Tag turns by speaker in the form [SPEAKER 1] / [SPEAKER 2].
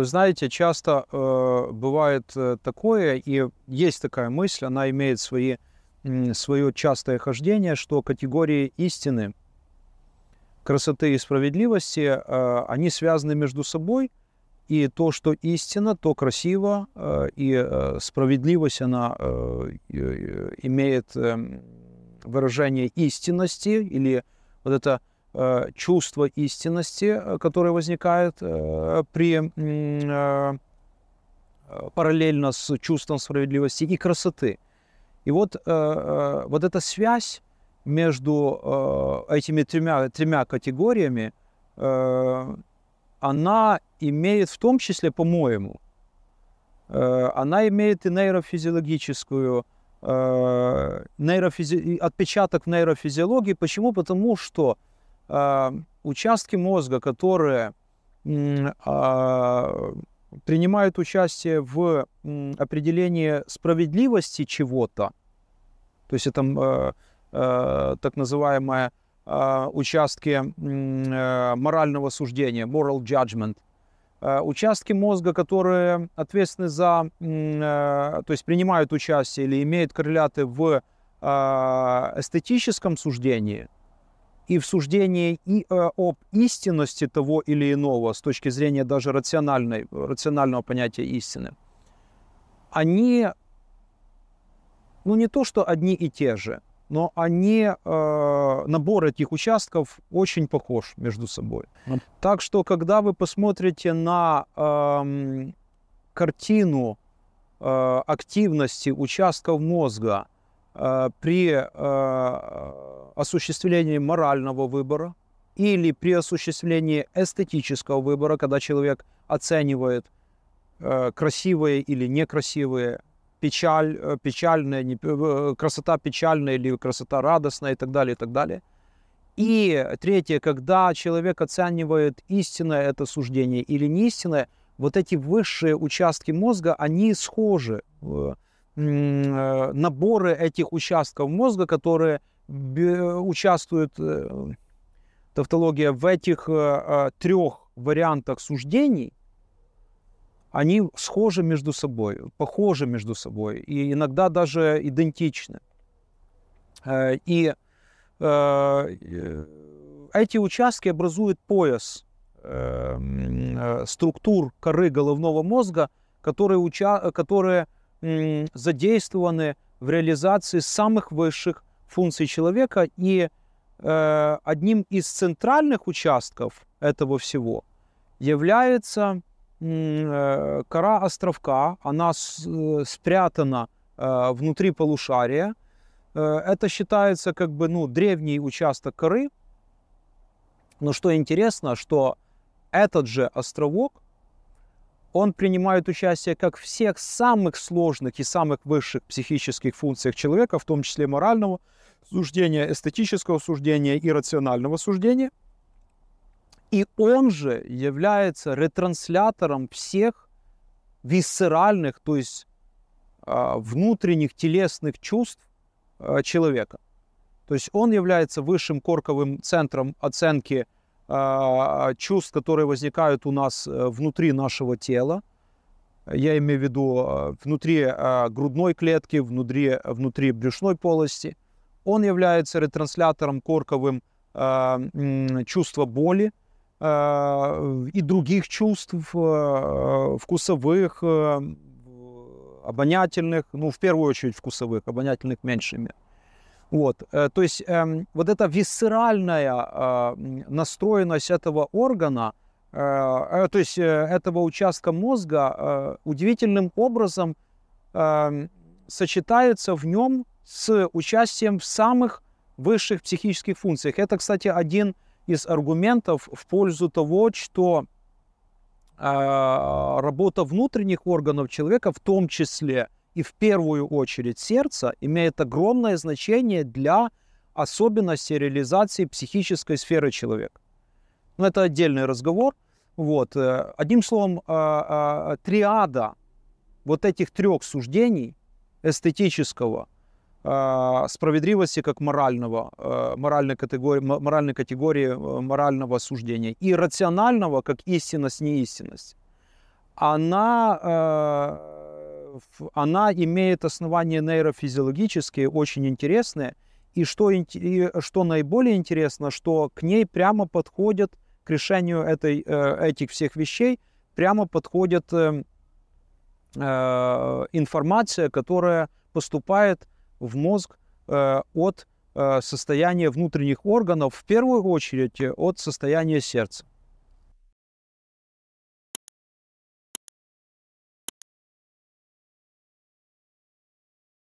[SPEAKER 1] Вы знаете, часто э, бывает э, такое, и есть такая мысль, она имеет свои, свое частое хождение, что категории истины, красоты и справедливости, э, они связаны между собой, и то, что истина, то красиво, э, и э, справедливость, она э, э имеет э, выражение истинности, или вот это Э, чувство истинности, э, которое возникает э, при параллельно с чувством справедливости и красоты. И вот, вот эта связь между этими тремя, тремя категориями, она имеет в том числе, по-моему, она имеет и нейрофизиологическую, нейрофизи... отпечаток в нейрофизиологии. Почему? Потому что Э, участки мозга, которые а, принимают участие в определении справедливости чего-то, то есть это э, э, так называемые а, участки морального суждения, moral judgment, участки мозга, которые ответственны за, то есть принимают участие или имеют корреляты в а, эстетическом суждении – и в суждении и э, об истинности того или иного с точки зрения даже рациональной, рационального понятия истины, они, ну не то что одни и те же, но они, э, набор этих участков очень похож между собой. Ну. Так что, когда вы посмотрите на э, картину э, активности участков мозга, Э, при э, осуществлении морального выбора или при осуществлении эстетического выбора, когда человек оценивает э, красивые или некрасивые, печаль, печальная, красота печальная или красота радостная и так далее, и так далее. И третье, когда человек оценивает истинное это суждение или неистинное, вот эти высшие участки мозга, они схожи. Э, наборы этих участков мозга, которые участвуют, э, тавтология, в этих э, трех вариантах суждений, они схожи между собой, похожи между собой, и иногда даже идентичны. И эти участки образуют пояс структур коры головного мозга, которые, уча... которые задействованы в реализации самых высших функций человека. И э, одним из центральных участков этого всего является э, кора островка. Она с, э, спрятана э, внутри полушария. Э, это считается как бы ну, древний участок коры. Но что интересно, что этот же островок он принимает участие как в всех самых сложных и самых высших психических функциях человека, в том числе морального суждения, эстетического суждения и рационального суждения. И он же является ретранслятором всех висцеральных, то есть а, внутренних телесных чувств а, человека. То есть он является высшим корковым центром оценки а, а, чувств, которые возникают у нас э, внутри нашего тела. Я имею в виду а, внутри грудной клетки, внутри, внутри брюшной полости. Он является ретранслятором корковым чувства боли и других чувств э, вкусовых, э, обонятельных, ну, в первую очередь вкусовых, обонятельных меньшими. Вот, э, то есть э, вот эта висцеральная э, настроенность этого органа, э, э то есть э, этого участка мозга удивительным образом эм, сочетается в нем с участием в самых высших психических функциях. Это, кстати, один из аргументов в пользу того, что работа внутренних органов человека, в том числе – и в первую очередь сердца, имеет огромное значение для особенностей реализации психической сферы человека. Но это отдельный разговор. Вот. Э, одним словом, а, а, триада вот этих трех суждений эстетического, а, справедливости как морального, э, моральной категории, моральной э, категории морального суждения и рационального как истинность, неистинность, она она имеет основания нейрофизиологические, очень интересные. И что, и что наиболее интересно, что к ней прямо подходят, к решению этой, э, этих всех вещей, прямо подходит э, э, информация, которая поступает в мозг от состояния внутренних органов, в первую очередь от состояния сердца.